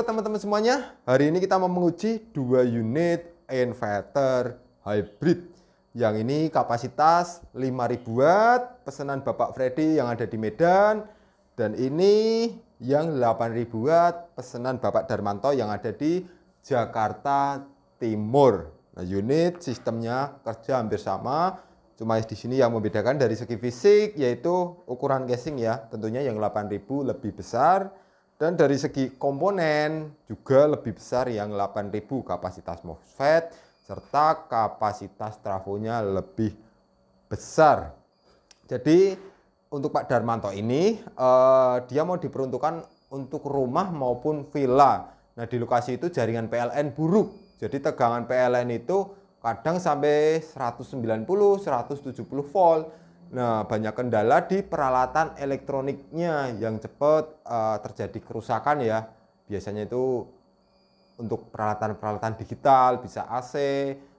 Halo teman-teman semuanya, hari ini kita mau menguji dua unit inverter hybrid. Yang ini kapasitas 5000 watt, pesanan Bapak Freddy yang ada di Medan. Dan ini yang 8000 watt, pesanan Bapak Darmanto yang ada di Jakarta Timur. Nah, unit sistemnya kerja hampir sama, Cuma di sini yang membedakan dari segi fisik yaitu ukuran casing ya. Tentunya yang 8000 lebih besar, dan dari segi komponen juga lebih besar yang 8000 kapasitas MOSFET serta kapasitas trafonya lebih besar. Jadi untuk Pak Darmanto ini eh, dia mau diperuntukkan untuk rumah maupun villa. Nah di lokasi itu jaringan PLN buruk. Jadi tegangan PLN itu kadang sampai 190, 170 volt. Nah, banyak kendala di peralatan elektroniknya yang cepat uh, terjadi kerusakan ya. Biasanya itu untuk peralatan-peralatan digital, bisa AC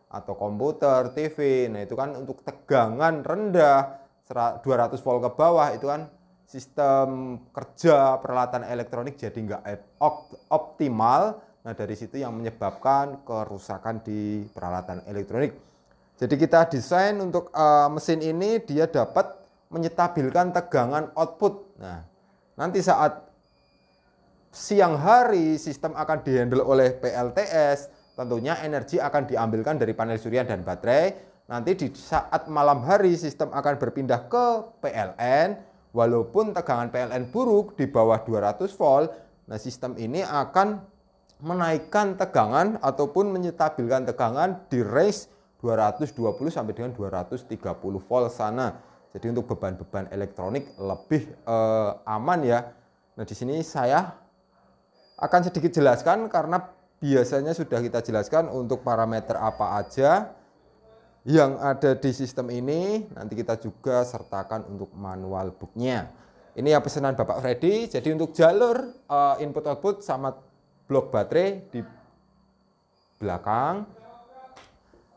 atau komputer, TV. Nah, itu kan untuk tegangan rendah 200 volt ke bawah itu kan sistem kerja peralatan elektronik jadi nggak optimal. Nah, dari situ yang menyebabkan kerusakan di peralatan elektronik. Jadi kita desain untuk uh, mesin ini dia dapat menyetabilkan tegangan output. Nah, nanti saat siang hari sistem akan dihandle oleh PLTS, tentunya energi akan diambilkan dari panel surya dan baterai. Nanti di saat malam hari sistem akan berpindah ke PLN, walaupun tegangan PLN buruk di bawah 200 volt, nah sistem ini akan menaikkan tegangan ataupun menyetabilkan tegangan di range 220 sampai dengan 230 volt sana. Jadi untuk beban-beban elektronik lebih eh, aman ya. Nah, di sini saya akan sedikit jelaskan karena biasanya sudah kita jelaskan untuk parameter apa aja yang ada di sistem ini. Nanti kita juga sertakan untuk manual booknya. Ini ya pesanan Bapak Freddy. Jadi untuk jalur eh, input output sama blok baterai di belakang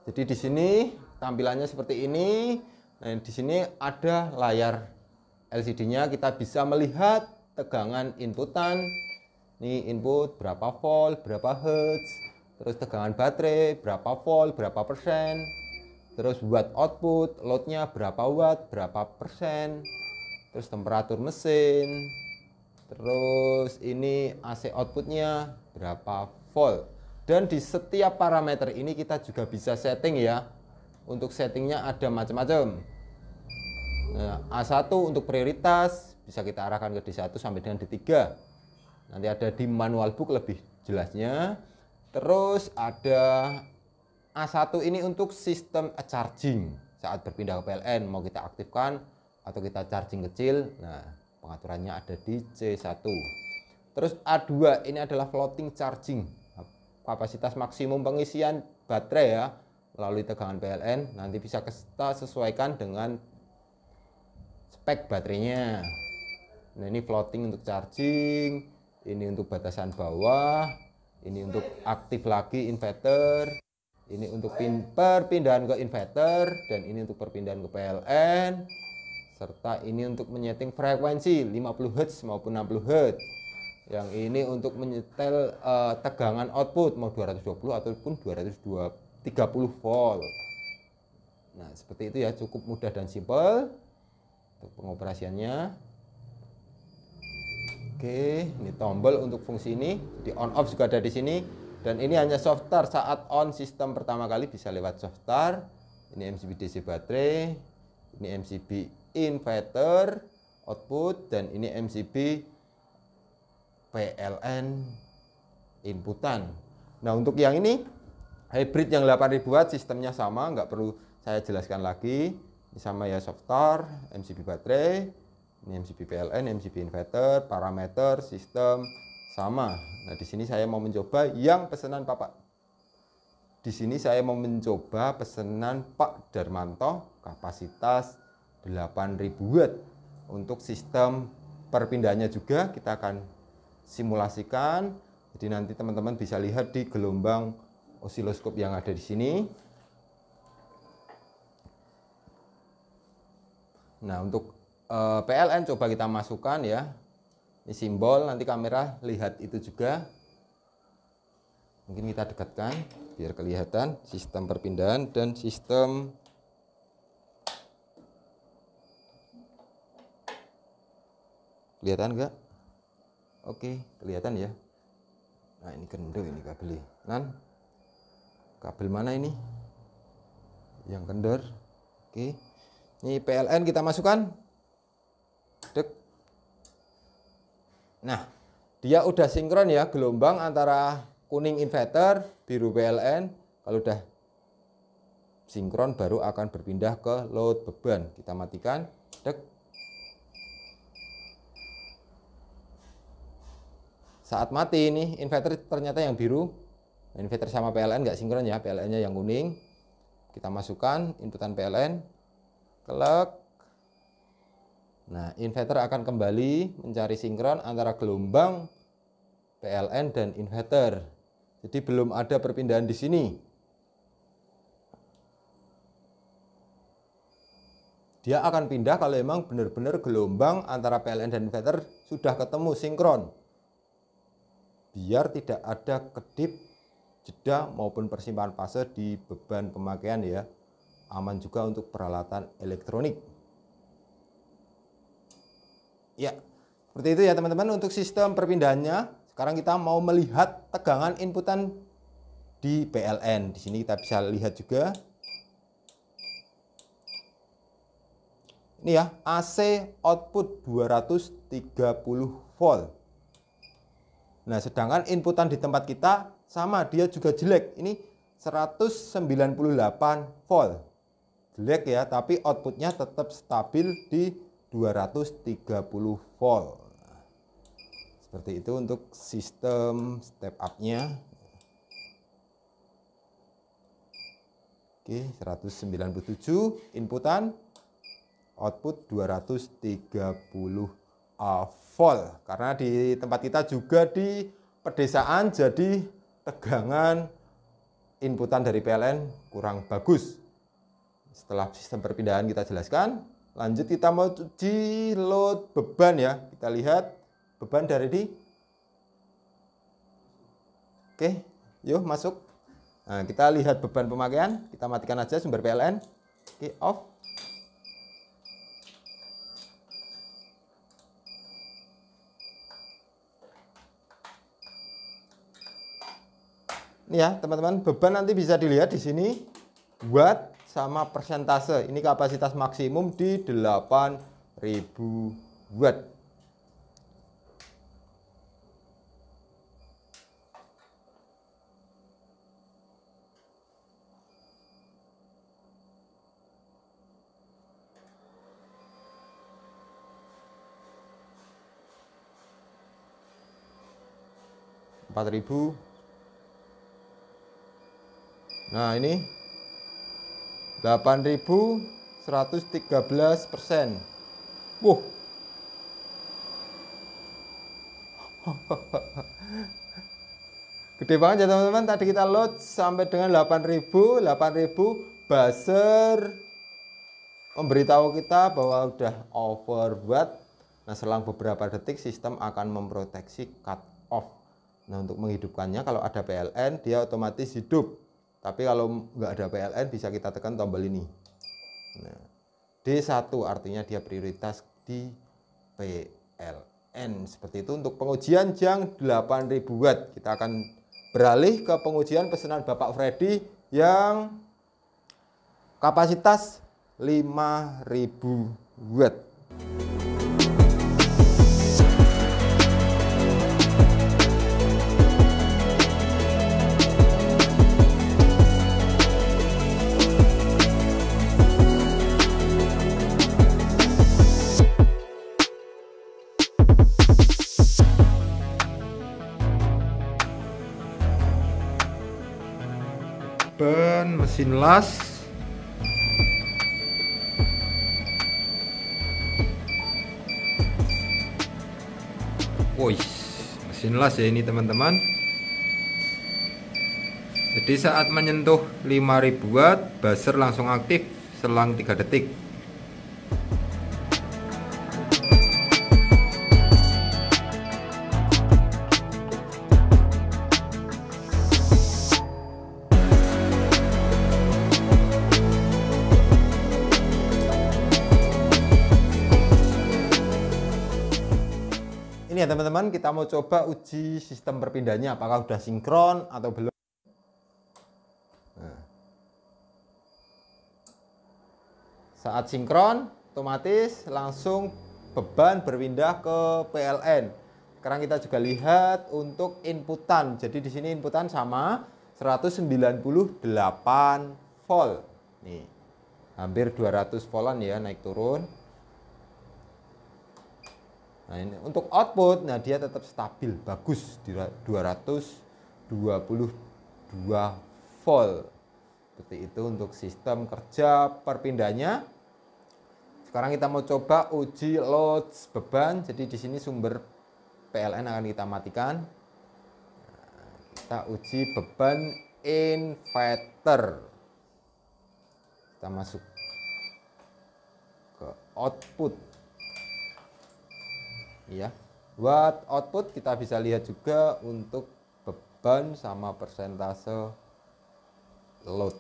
jadi di sini tampilannya seperti ini. Nah, di sini ada layar LCD-nya kita bisa melihat tegangan inputan. Ini input berapa volt, berapa hertz, terus tegangan baterai berapa volt, berapa persen, terus buat output, loadnya berapa watt, berapa persen, terus temperatur mesin, terus ini AC outputnya berapa volt. Dan di setiap parameter ini kita juga bisa setting ya. Untuk settingnya ada macam-macam. Nah, A1 untuk prioritas bisa kita arahkan ke D1 sampai dengan D3. Nanti ada di manual book lebih jelasnya. Terus ada A1 ini untuk sistem charging saat berpindah ke PLN mau kita aktifkan atau kita charging kecil nah pengaturannya ada di C1 terus A2 ini adalah floating charging kapasitas maksimum pengisian baterai ya melalui tegangan PLN nanti bisa kita sesuaikan dengan spek baterainya nah ini floating untuk charging ini untuk batasan bawah ini untuk aktif lagi inverter ini untuk pin perpindahan ke inverter dan ini untuk perpindahan ke PLN serta ini untuk menyeting frekuensi 50 Hz maupun 60 Hz yang ini untuk menyetel uh, tegangan output mau 220 ataupun 230 volt nah seperti itu ya cukup mudah dan simple untuk pengoperasiannya oke ini tombol untuk fungsi ini di on off juga ada di sini dan ini hanya software saat on sistem pertama kali bisa lewat software ini MCB DC baterai ini MCB inverter output dan ini MCB PLN inputan. Nah untuk yang ini hybrid yang 8000 watt sistemnya sama, nggak perlu saya jelaskan lagi. Ini sama ya software, MCB baterai, ini MCB PLN, MCB inverter, parameter, sistem sama. Nah di sini saya mau mencoba yang pesanan Bapak. Di sini saya mau mencoba pesanan Pak Darmanto kapasitas 8000 watt untuk sistem perpindahannya juga kita akan simulasikan. Jadi nanti teman-teman bisa lihat di gelombang osiloskop yang ada di sini. Nah, untuk eh, PLN coba kita masukkan ya. Ini simbol, nanti kamera lihat itu juga. Mungkin kita dekatkan biar kelihatan sistem perpindahan dan sistem kelihatan enggak? Oke, kelihatan ya. Nah, ini kendor, ini kabelnya. Nan. Kabel mana ini? Yang kendor. Oke. Ini PLN kita masukkan. Dek. Nah, dia udah sinkron ya gelombang antara kuning inverter, biru PLN. Kalau udah sinkron baru akan berpindah ke load beban. Kita matikan. Dek. saat mati ini inverter ternyata yang biru inverter sama PLN nggak sinkron ya PLN nya yang kuning kita masukkan inputan PLN kelek nah inverter akan kembali mencari sinkron antara gelombang PLN dan inverter jadi belum ada perpindahan di sini dia akan pindah kalau memang benar-benar gelombang antara PLN dan inverter sudah ketemu sinkron biar tidak ada kedip jeda maupun persimpangan fase di beban pemakaian ya aman juga untuk peralatan elektronik ya seperti itu ya teman-teman untuk sistem perpindahannya sekarang kita mau melihat tegangan inputan di PLN di sini kita bisa lihat juga ini ya AC output 230 volt Nah, sedangkan inputan di tempat kita sama, dia juga jelek. Ini 198 volt. Jelek ya, tapi outputnya tetap stabil di 230 volt. Seperti itu untuk sistem step up-nya. Oke, 197 inputan, output 230 uh, fall karena di tempat kita juga di pedesaan jadi tegangan inputan dari PLN kurang bagus. Setelah sistem perpindahan kita jelaskan, lanjut kita mau uji load beban ya. Kita lihat beban dari di Oke, yuk masuk. Nah, kita lihat beban pemakaian, kita matikan aja sumber PLN. Oke, off. ya, teman-teman, beban nanti bisa dilihat di sini watt sama persentase. Ini kapasitas maksimum di 8000 watt. empat ribu Nah, ini 8.113 persen. Wuh. Gede banget ya teman-teman. Tadi kita load sampai dengan 8.000, 8.000 buzzer memberitahu kita bahwa udah overbuat. Nah, selang beberapa detik sistem akan memproteksi cut off. Nah, untuk menghidupkannya kalau ada PLN dia otomatis hidup. Tapi kalau nggak ada PLN bisa kita tekan tombol ini. Nah, D1 artinya dia prioritas di PLN. Seperti itu untuk pengujian jam 8000 watt. Kita akan beralih ke pengujian pesanan Bapak Freddy yang kapasitas 5000 watt. ban mesin las. Woi, mesin las ya ini teman-teman. Jadi saat menyentuh 5000 watt, buzzer langsung aktif selang 3 detik. teman-teman, kita mau coba uji sistem perpindahannya apakah sudah sinkron atau belum. Nah. Saat sinkron, otomatis langsung beban berpindah ke PLN. Sekarang kita juga lihat untuk inputan. Jadi di sini inputan sama 198 volt. Nih. Hampir 200 voltan ya naik turun. Nah, ini untuk output, nah dia tetap stabil, bagus di 222 volt. Seperti itu untuk sistem kerja perpindahnya. Sekarang kita mau coba uji load beban. Jadi di sini sumber PLN akan kita matikan. Nah, kita uji beban inverter. Kita masuk ke output ya buat output kita bisa lihat juga untuk beban sama persentase load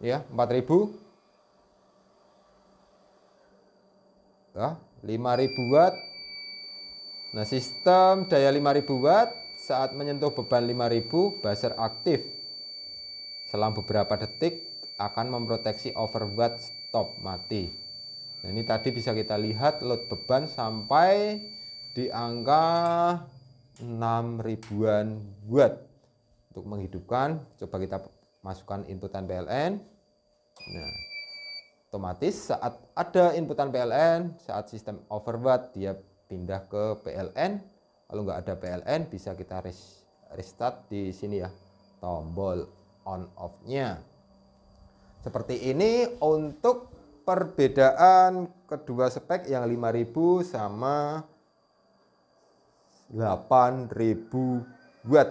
ya 4000 ya 5000 watt nah sistem daya 5000 watt saat menyentuh beban 5000 buzzer aktif selang beberapa detik akan memproteksi overwatch stop mati. Nah, ini tadi bisa kita lihat load beban sampai di angka 6 ribuan watt untuk menghidupkan. Coba kita masukkan inputan PLN. Nah, otomatis saat ada inputan PLN, saat sistem overwatt dia pindah ke PLN. Kalau nggak ada PLN bisa kita restart di sini ya, tombol on off-nya. Seperti ini untuk perbedaan kedua spek yang 5000 sama 8000 watt.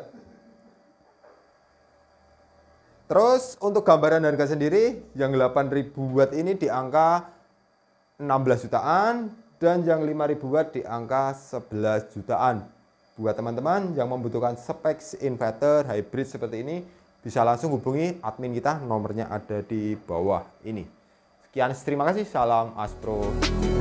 Terus untuk gambaran harga sendiri yang 8000 watt ini di angka 16 jutaan dan yang 5000 watt di angka 11 jutaan. Buat teman-teman yang membutuhkan spek inverter hybrid seperti ini bisa langsung hubungi admin kita nomornya ada di bawah ini sekian terima kasih salam astro